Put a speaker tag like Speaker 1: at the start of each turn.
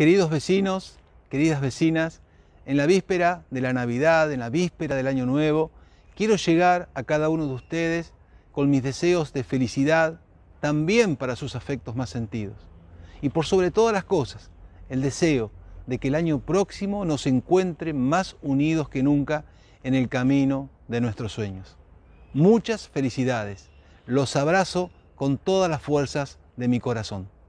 Speaker 1: Queridos vecinos, queridas vecinas, en la víspera de la Navidad, en la víspera del Año Nuevo, quiero llegar a cada uno de ustedes con mis deseos de felicidad, también para sus afectos más sentidos. Y por sobre todas las cosas, el deseo de que el año próximo nos encuentre más unidos que nunca en el camino de nuestros sueños. Muchas felicidades. Los abrazo con todas las fuerzas de mi corazón.